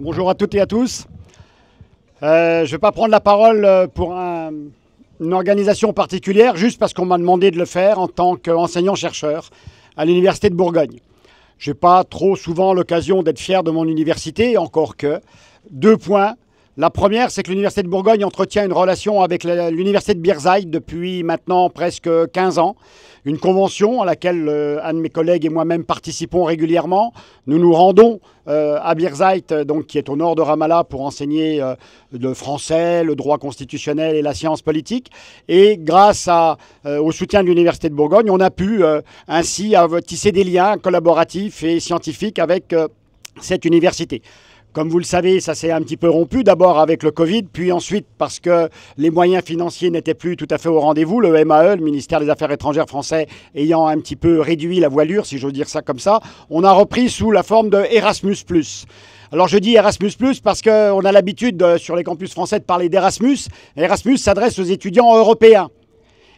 Bonjour à toutes et à tous. Euh, je ne vais pas prendre la parole euh, pour une organisation particulière, juste parce qu'on m'a demandé de le faire en tant qu'enseignant-chercheur à l'Université de Bourgogne. Je n'ai pas trop souvent l'occasion d'être fier de mon université, encore que. Deux points. La première, c'est que l'Université de Bourgogne entretient une relation avec l'Université de Birzeit depuis maintenant presque 15 ans. Une convention à laquelle euh, un de mes collègues et moi-même participons régulièrement. Nous nous rendons euh, à Birzeit, euh, donc, qui est au nord de Ramallah, pour enseigner le français, le droit constitutionnel et la science politique. Et grâce au soutien de l'Université de Bourgogne, on a pu ainsi tisser des liens collaboratifs et scientifiques avec cette université. Comme vous le savez, ça s'est un petit peu rompu, d'abord avec le Covid, puis ensuite parce que les moyens financiers n'étaient plus tout à fait au rendez-vous. Le MAE, le ministère des Affaires étrangères français, ayant un petit peu réduit la voilure, si veux dire ça comme ça, on a repris sous la forme de Erasmus. Alors je dis Erasmus, parce qu'on a l'habitude euh, sur les campus français de parler d'Erasmus. Erasmus s'adresse aux étudiants européens.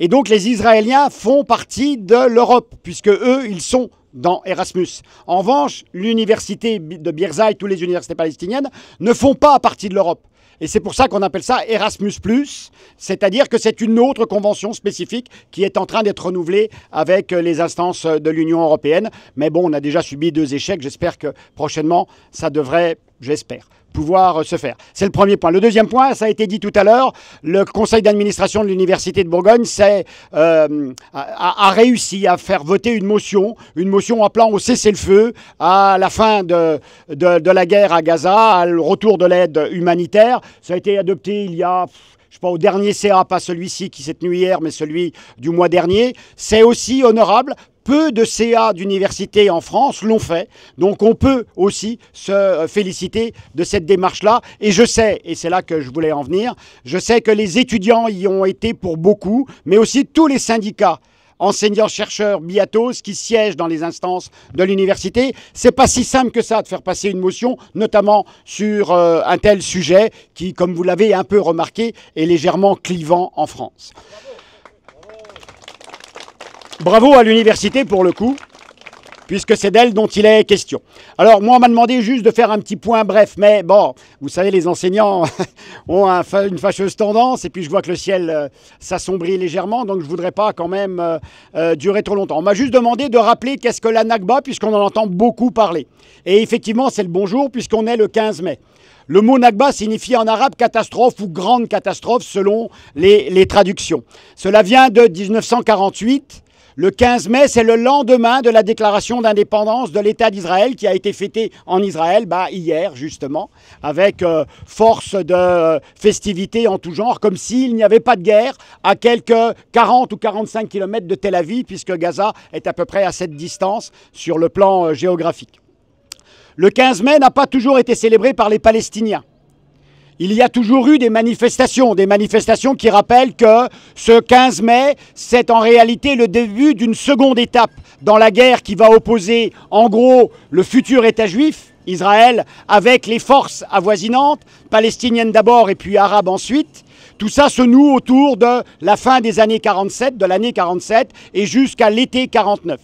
Et donc les Israéliens font partie de l'Europe, puisque eux, ils sont dans Erasmus. En revanche, l'université de et toutes les universités palestiniennes, ne font pas partie de l'Europe. Et c'est pour ça qu'on appelle ça Erasmus ⁇ c'est-à-dire que c'est une autre convention spécifique qui est en train d'être renouvelée avec euh, les instances de l'Union européenne. Mais bon, on a déjà subi deux échecs, j'espère que prochainement, ça devrait j'espère, pouvoir euh, se faire. C'est le premier point. Le deuxième point, ça a été dit tout à l'heure, le conseil d'administration de l'Université de Bourgogne euh, a, réussi à faire voter une motion, une motion appelant au cessez-le-feu à la fin de, la guerre à Gaza, au retour de l'aide humanitaire. Ça a été adopté il y a je sais pas, au dernier CA, pas celui-ci qui s'est tenu hier, mais celui du mois dernier. C'est aussi honorable peu de CA d'université en France l'ont fait. Donc on peut aussi se féliciter de cette démarche-là. Et je sais, et c'est là que je voulais en venir, je sais que les étudiants y ont été pour beaucoup, mais aussi tous les syndicats enseignants-chercheurs biatos qui siègent dans les instances de l'université. C'est pas si simple que ça de faire passer une motion, notamment sur euh, un tel sujet qui, comme vous l'avez un peu remarqué, est légèrement clivant en France. Bravo à l'université pour le coup, puisque c'est d'elle dont il est question. Alors moi, on m'a demandé juste de faire un petit point bref, mais bon, vous savez, les enseignants ont une fâcheuse tendance, et puis je vois que le ciel euh, s'assombrit légèrement, donc je ne voudrais pas quand même euh, euh, durer trop longtemps. On m'a juste demandé de rappeler qu'est-ce que la NACBA, puisqu'on en entend beaucoup parler. Et effectivement, c'est le bonjour, puisqu'on est le 15 mai. Le mot Nakba signifie en arabe catastrophe ou grande catastrophe selon les, les traductions. Cela vient de 1948 le 15 mai, c'est le lendemain de la déclaration d'indépendance de l'État d'Israël qui a été fêtée en Israël bah, hier, justement, avec euh, force de euh, festivités en tout genre, comme s'il n'y avait pas de guerre à quelques 40 ou 45 km de Tel Aviv, puisque Gaza est à peu près à cette distance sur le plan euh, géographique. Le 15 mai n'a pas toujours été célébré par les Palestiniens il y a toujours eu des manifestations, des manifestations qui rappellent que ce 15 mai, c'est en réalité le début d'une seconde étape dans la guerre qui va opposer en gros le futur État juif, Israël, avec les forces avoisinantes, palestiniennes d'abord et puis arabes ensuite. Tout ça se noue autour de la fin des années 47, de l'année 47 et jusqu'à l'été 49.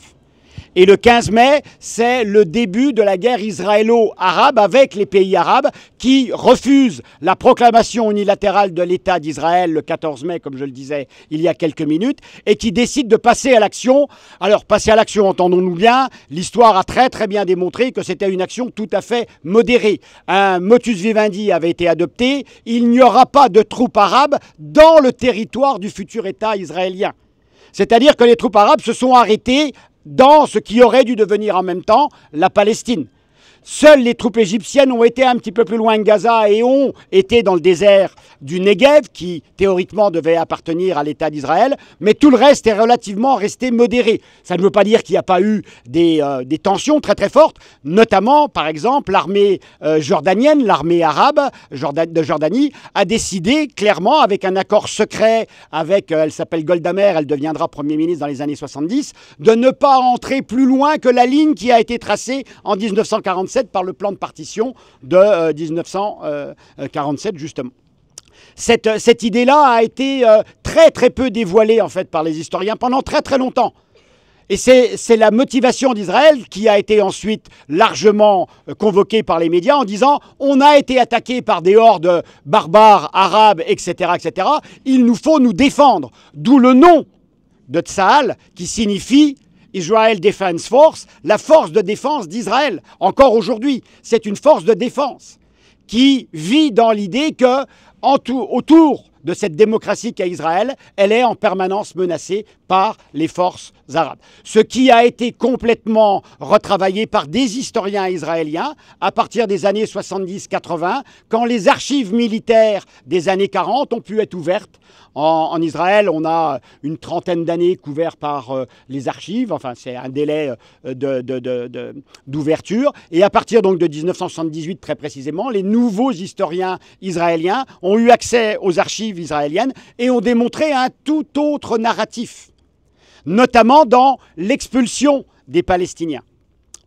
Et le 15 mai, c'est le début de la guerre israélo-arabe avec les pays arabes qui refusent la proclamation unilatérale de l'État d'Israël le 14 mai, comme je le disais il y a quelques minutes, et qui décident de passer à l'action. Alors, passer à l'action, entendons-nous bien, l'histoire a très très bien démontré que c'était une action tout à fait modérée. Un motus vivendi avait été adopté, il n'y aura pas de troupes arabes dans le territoire du futur État israélien. C'est-à-dire que les troupes arabes se sont arrêtées dans ce qui aurait dû devenir en même temps la Palestine. Seules les troupes égyptiennes ont été un petit peu plus loin de Gaza et ont été dans le désert du Negev, qui théoriquement devait appartenir à l'État d'Israël, mais tout le reste est relativement resté modéré. Ça ne veut pas dire qu'il n'y a pas eu des, euh, tensions très très fortes, notamment par exemple l'armée euh, jordanienne, l'armée arabe de Jordanie, a décidé clairement avec un accord secret avec, euh, elle s'appelle Goldamer, elle deviendra Premier ministre dans les années 70, de ne pas entrer plus loin que la ligne qui a été tracée en 1947 par le plan de partition de 1947 justement. Euh, cette, idée-là a été euh, très très peu dévoilée en fait par les historiens pendant très très longtemps. Et c'est la motivation d'Israël qui a été ensuite largement euh, convoquée par les médias en disant on a été attaqué par des hordes barbares, arabes, etc. etc. Il nous faut nous défendre. D'où le nom de Tsaal qui signifie Israel Defense Force, la force de défense d'Israël. Encore aujourd'hui, c'est une force de défense qui vit dans l'idée que autour de cette démocratie qu'est Israël, elle est en permanence menacée par les forces arabes. Ce qui a été complètement retravaillé par des historiens israéliens à partir des années 70-80, quand les archives militaires des années 40 ont pu être ouvertes. En, Israël, on a une trentaine d'années couvertes par euh, les archives, enfin c'est un délai euh, d'ouverture. Et à partir donc de 1978 très précisément, les nouveaux historiens israéliens ont eu accès aux archives israéliennes et ont démontré un tout autre narratif notamment dans l'expulsion des Palestiniens.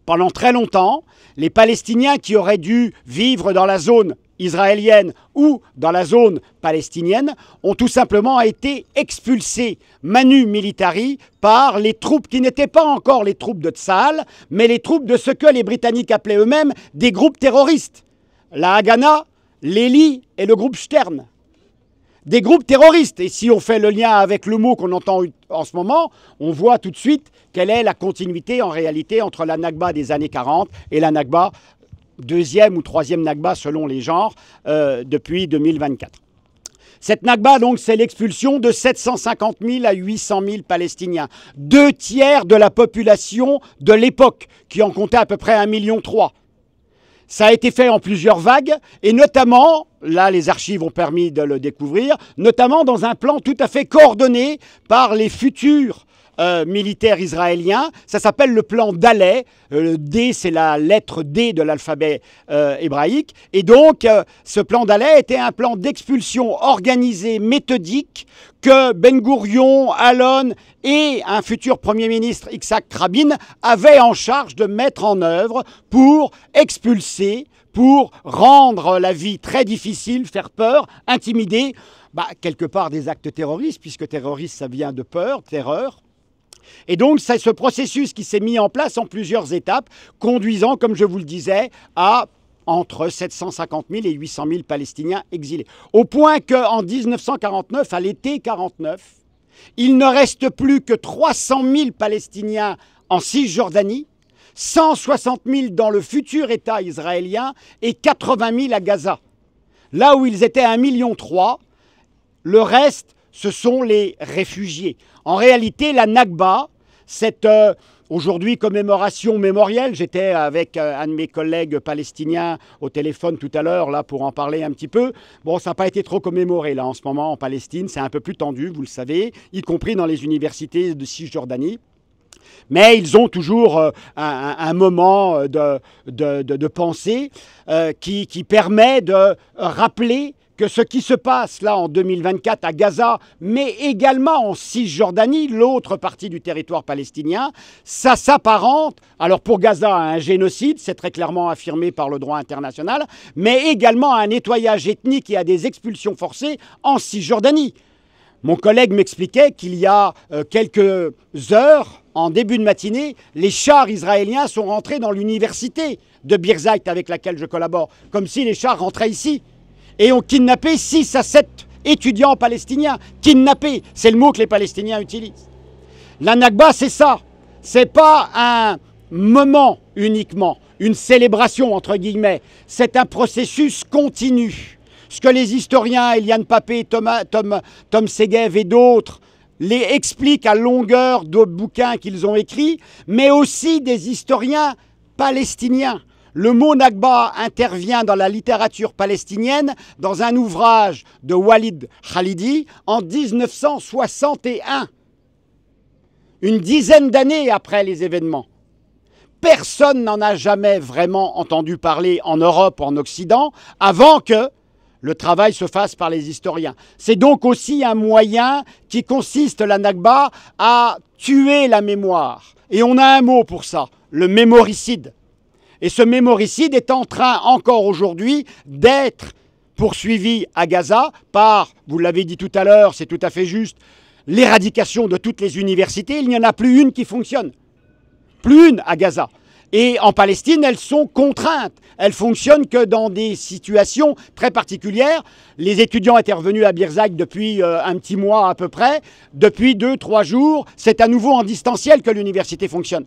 Pendant très longtemps, les Palestiniens qui auraient dû vivre dans la zone israélienne ou dans la zone palestinienne ont tout simplement été expulsés manu militari par les troupes qui n'étaient pas encore les troupes de Tsahal, mais les troupes de ce que les Britanniques appelaient eux-mêmes des groupes terroristes. La Haganah, l'Eli et le groupe Stern des groupes terroristes. Et si on fait le lien avec le mot qu'on entend en ce moment, on voit tout de suite quelle est la continuité en réalité entre la Nakba des années 40 et la Nakba, deuxième ou troisième Nakba selon les genres, euh, depuis 2024. Cette Nakba, donc, c'est l'expulsion de 750 000 à 800 000 Palestiniens. Deux tiers de la population de l'époque, qui en comptait à peu près 1,3 million. Ça a été fait en plusieurs vagues, et notamment, là les archives ont permis de le découvrir, notamment dans un plan tout à fait coordonné par les futurs euh, militaire israélien. Ça s'appelle le plan Dallet. Euh, le D, c'est la lettre D de l'alphabet euh, hébraïque. Et donc, ce plan Dallet était un plan d'expulsion organisé, méthodique, que Ben Gurion, Allon et un futur Premier ministre, Isaac Rabin, avaient en charge de mettre en œuvre pour expulser, pour rendre la vie très difficile, faire peur, intimider. Bah, quelque part des actes terroristes, puisque terroriste, ça vient de peur, terreur. Et donc, c'est ce processus qui s'est mis en place en plusieurs étapes, conduisant, comme je vous le disais, à entre 750 000 et 800 000 Palestiniens exilés. Au point qu'en 1949, à l'été 49, il ne reste plus que 300 000 Palestiniens en Cisjordanie, 160 000 dans le futur État israélien et 80 000 à Gaza. Là où ils étaient 1,3 million, le reste ce sont les réfugiés. En réalité, la Nakba, cette euh, aujourd'hui commémoration mémorielle, j'étais avec euh, un de mes collègues palestiniens au téléphone tout à l'heure là pour en parler un petit peu. Bon, ça n'a pas été trop commémoré là en ce moment en Palestine, c'est un peu plus tendu, vous le savez, y compris dans les universités de Cisjordanie. Mais ils ont toujours euh, un, moment de, de, pensée qui, qui, permet de rappeler que ce qui se passe là en 2024 à Gaza, mais également en Cisjordanie, l'autre partie du territoire palestinien, ça s'apparente, alors pour Gaza, à un génocide, c'est très clairement affirmé par le droit international, mais également à un nettoyage ethnique et à des expulsions forcées en Cisjordanie. Mon collègue m'expliquait qu'il y a euh, quelques heures, en début de matinée, les chars israéliens sont rentrés dans l'université de Birzeit avec laquelle je collabore, comme si les chars rentraient ici et ont kidnappé 6 à 7 étudiants palestiniens. Kidnappé, c'est le mot que les Palestiniens utilisent. La Nakba, c'est ça. C'est pas un moment uniquement, une célébration entre guillemets. C'est un processus continu. Ce que les historiens Eliane Papé, Thomas, Tom, Tom Segev et d'autres les expliquent à longueur de bouquins qu'ils ont écrits, mais aussi des historiens palestiniens. Le mot Nakba intervient dans la littérature palestinienne dans un ouvrage de Walid Khalidi en 1961, une dizaine d'années après les événements. Personne n'en a jamais vraiment entendu parler en Europe, ou en Occident, avant que le travail se fasse par les historiens. C'est donc aussi un moyen qui consiste, la Nakba, à tuer la mémoire. Et on a un mot pour ça, le mémoricide. Et ce mémoricide est en train encore aujourd'hui d'être poursuivi à Gaza par, vous l'avez dit tout à l'heure, c'est tout à fait juste, l'éradication de toutes les universités. Il n'y en a plus une qui fonctionne. Plus une à Gaza. Et en Palestine, elles sont contraintes. Elles fonctionnent que dans des situations très particulières. Les étudiants étaient revenus à Birzak depuis euh, un petit mois à peu près. Depuis deux, trois jours, c'est à nouveau en distanciel que l'université fonctionne.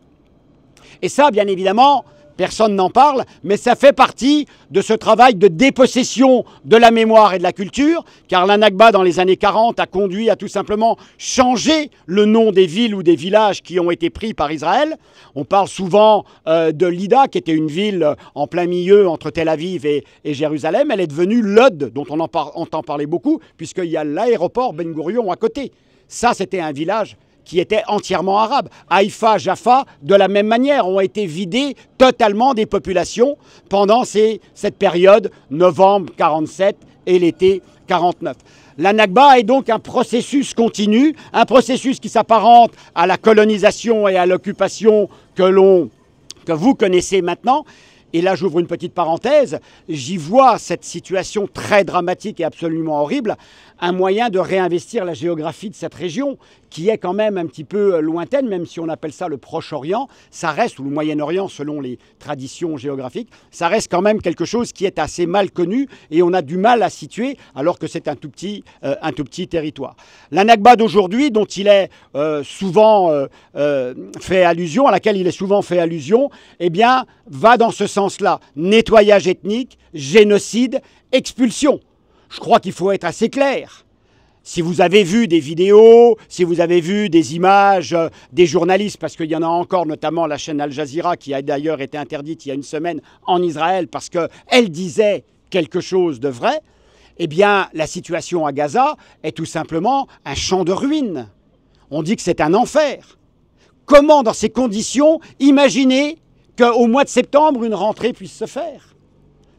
Et ça, bien évidemment, personne n'en parle, mais ça fait partie de ce travail de dépossession de la mémoire et de la culture, car l'ANAGBA dans les années 40 a conduit à tout simplement changer le nom des villes ou des villages qui ont été pris par Israël. On parle souvent euh, de Lida, qui était une ville euh, en plein milieu entre Tel Aviv et, Jérusalem. Elle est devenue Lod, dont on entend parler beaucoup, puisqu'il y a l'aéroport Ben Gurion à côté. Ça, c'était un village qui étaient entièrement arabe, Haïfa, Jaffa, de la même manière, ont été vidés totalement des populations pendant cette période, novembre 47 et l'été 49. La Nakba est donc un processus continu, un processus qui s'apparente à la colonisation et à l'occupation que que vous connaissez maintenant. Et là, j'ouvre une petite parenthèse, j'y vois cette situation très dramatique et absolument horrible, un moyen de réinvestir la géographie de cette région qui est quand même un petit peu euh, lointaine, même si on appelle ça le Proche-Orient, ça reste, ou le Moyen-Orient selon les traditions géographiques, ça reste quand même quelque chose qui est assez mal connu et on a du mal à situer alors que c'est un, tout petit, euh, un tout petit territoire. La d'aujourd'hui, dont il est euh, souvent fait allusion, à laquelle il est souvent fait allusion, eh bien, va dans ce sens-là. Nettoyage ethnique, génocide, expulsion. Je crois qu'il faut être assez clair si vous avez vu des vidéos, si vous avez vu des images euh, des journalistes, parce qu'il y en a encore, notamment la chaîne Al Jazeera, qui a d'ailleurs été interdite il y a une semaine en Israël, parce qu'elle disait quelque chose de vrai, eh bien, la situation à Gaza est tout simplement un champ de ruines. On dit que c'est un enfer. Comment, dans ces conditions, imaginer qu'au mois de septembre, une rentrée puisse se faire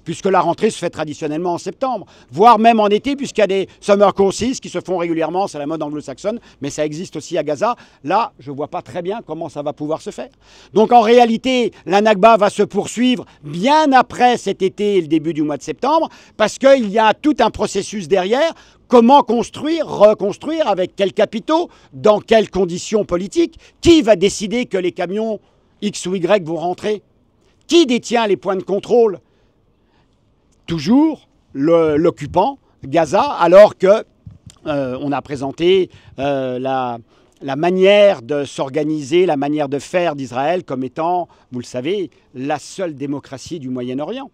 puisque la rentrée se fait traditionnellement en septembre, voire même en été, puisqu'il y a des summer courses qui se font régulièrement, c'est la mode anglo-saxonne, mais ça existe aussi à Gaza. Là, je ne vois pas très bien comment ça va pouvoir se faire. Donc en réalité, la nagba va se poursuivre bien après cet été et le début du mois de septembre, parce qu'il y a tout un processus derrière comment construire, reconstruire, avec quels capitaux, dans quelles conditions politiques, qui va décider que les camions X ou Y vont rentrer, qui détient les points de contrôle, toujours l'occupant Gaza, alors que euh, on a présenté euh, la manière de s'organiser, la manière de faire d'Israël comme étant, vous le savez, la seule démocratie du Moyen-Orient.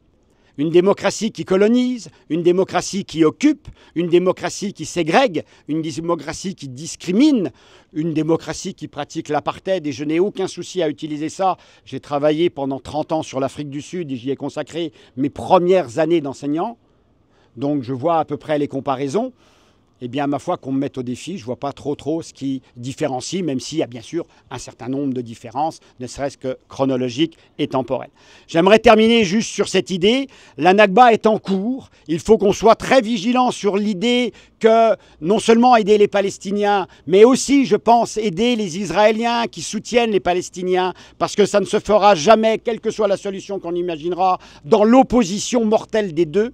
Une démocratie qui colonise, une démocratie qui occupe, une démocratie qui ségrègue, une démocratie qui discrimine, une démocratie qui pratique l'apartheid. Et je n'ai aucun souci à utiliser ça. J'ai travaillé pendant 30 ans sur l'Afrique du Sud et j'y ai consacré mes premières années d'enseignant. Donc je vois à peu près les comparaisons eh bien, ma foi, qu'on me mette au défi. Je ne vois pas trop, trop ce qui différencie, même s'il y a bien sûr un certain nombre de différences, ne serait-ce que chronologiques et temporelles. J'aimerais terminer juste sur cette idée. La Nakba est en cours. Il faut qu'on soit très vigilant sur l'idée que non seulement aider les Palestiniens, mais aussi, je pense, aider les Israéliens qui soutiennent les Palestiniens, parce que ça ne se fera jamais, quelle que soit la solution qu'on imaginera, dans l'opposition mortelle des deux.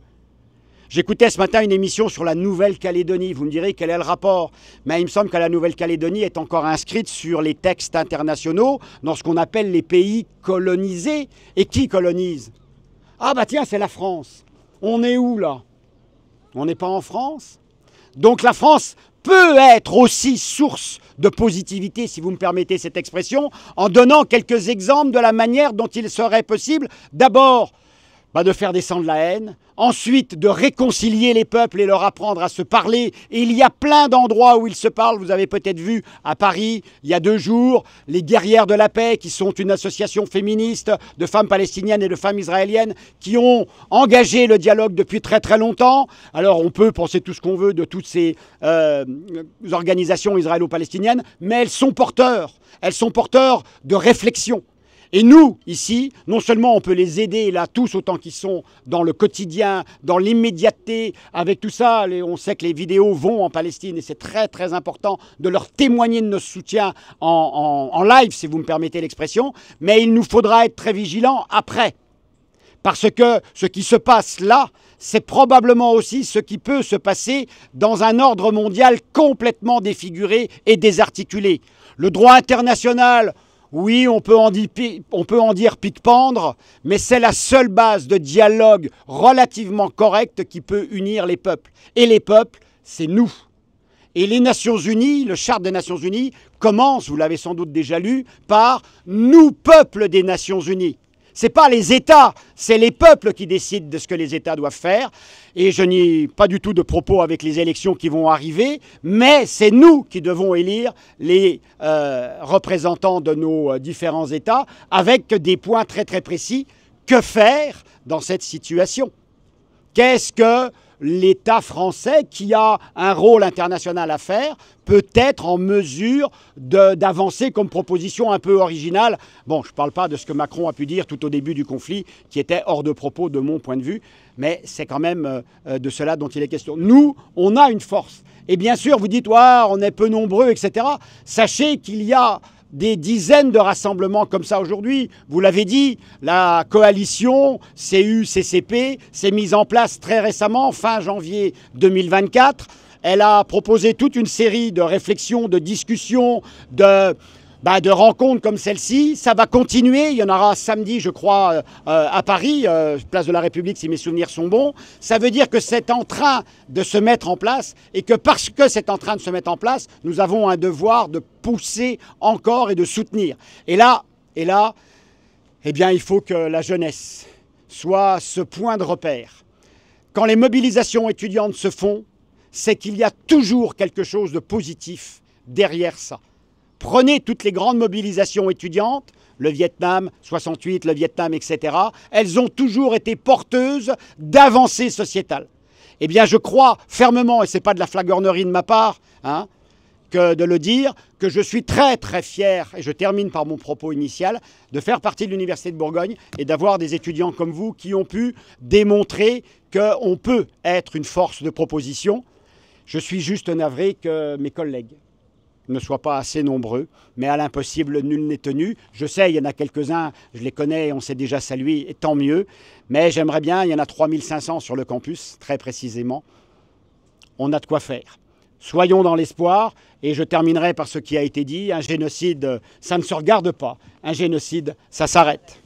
J'écoutais ce matin une émission sur la Nouvelle-Calédonie. Vous me direz quel est le rapport. Mais il me semble que la Nouvelle-Calédonie est encore inscrite sur les textes internationaux dans ce qu'on appelle les pays colonisés. Et qui colonise Ah bah tiens, c'est la France. On est où là On n'est pas en France Donc la France peut être aussi source de positivité, si vous me permettez cette expression, en donnant quelques exemples de la manière dont il serait possible d'abord bah, de faire descendre la haine, ensuite de réconcilier les peuples et leur apprendre à se parler. Et il y a plein d'endroits où ils se parlent, vous avez peut-être vu à Paris, il y a deux jours, les guerrières de la paix, qui sont une association féministe de femmes palestiniennes et de femmes israéliennes, qui ont engagé le dialogue depuis très très longtemps. Alors on peut penser tout ce qu'on veut de toutes ces euh, organisations israélo-palestiniennes, mais elles sont porteurs, elles sont porteurs de réflexion. Et nous, ici, non seulement on peut les aider, là, tous autant qu'ils sont dans le quotidien, dans l'immédiateté, avec tout ça, on sait que les vidéos vont en Palestine et c'est très très important de leur témoigner de notre soutien en, live, si vous me permettez l'expression, mais il nous faudra être très vigilants après. Parce que ce qui se passe là, c'est probablement aussi ce qui peut se passer dans un ordre mondial complètement défiguré et désarticulé. Le droit international, oui, on peut en, dire, peut en pique-pendre, mais c'est la seule base de dialogue relativement correcte qui peut unir les peuples. Et les peuples, c'est nous. Et les Nations Unies, le charte des Nations Unies, commence, vous l'avez sans doute déjà lu, par Nous, peuples des Nations Unies. Ce n'est pas les États, c'est les peuples qui décident de ce que les États doivent faire. Et je n'ai pas du tout de propos avec les élections qui vont arriver, mais c'est nous qui devons élire les euh, représentants de nos euh, différents États avec des points très très précis. Que faire dans cette situation Qu'est-ce que l'État français, qui a un rôle international à faire, peut être en mesure d'avancer comme proposition un peu originale. Bon, je ne parle pas de ce que Macron a pu dire tout au début du conflit, qui était hors de propos de mon point de vue, mais c'est quand même euh, de cela dont il est question. Nous, on a une force. Et bien sûr, vous dites, Ah, on est peu nombreux, etc. Sachez qu'il y a des dizaines de rassemblements comme ça aujourd'hui. Vous l'avez dit, la coalition CU-CCP s'est mise en place très récemment, fin janvier 2024. Elle a proposé toute une série de réflexions, de discussions, de bah, de rencontres comme celle-ci. Ça va continuer. Il y en aura samedi, je crois, euh, euh, à Paris, euh, place de la République, si mes souvenirs sont bons. Ça veut dire que c'est en train de se mettre en place et que parce que c'est en train de se mettre en place, nous avons un devoir de pousser encore et de soutenir. Et là, et là, eh bien, il faut que la jeunesse soit ce point de repère. Quand les mobilisations étudiantes se font, c'est qu'il y a toujours quelque chose de positif derrière ça. Prenez toutes les grandes mobilisations étudiantes, le Vietnam, 68, le Vietnam, etc. Elles ont toujours été porteuses d'avancées sociétales. Eh bien, je crois fermement, et ce n'est pas de la flagornerie de ma part, hein, que de le dire, que je suis très très fier, et je termine par mon propos initial, de faire partie de l'Université de Bourgogne et d'avoir des étudiants comme vous qui ont pu démontrer qu'on peut être une force de proposition. Je suis juste navré que mes collègues ne soient pas assez nombreux. Mais à l'impossible, nul n'est tenu. Je sais, il y en a quelques-uns, je les connais, on s'est déjà salués, et tant mieux. Mais j'aimerais bien, il y en a 3500 sur le campus, très précisément. On a de quoi faire. Soyons dans l'espoir, et je terminerai par ce qui a été dit, un génocide, ça ne se regarde pas, un génocide, ça s'arrête.